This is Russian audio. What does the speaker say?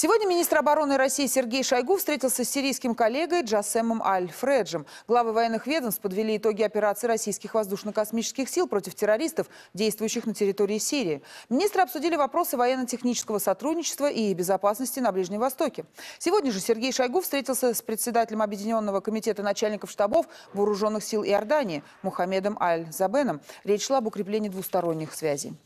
Сегодня министр обороны России Сергей Шойгу встретился с сирийским коллегой Джасемом Аль-Фреджем. Главы военных ведомств подвели итоги операции российских воздушно-космических сил против террористов, действующих на территории Сирии. Министры обсудили вопросы военно-технического сотрудничества и безопасности на Ближнем Востоке. Сегодня же Сергей Шойгу встретился с председателем Объединенного комитета начальников штабов вооруженных сил Иордании Мухаммедом Аль-Забеном. Речь шла об укреплении двусторонних связей.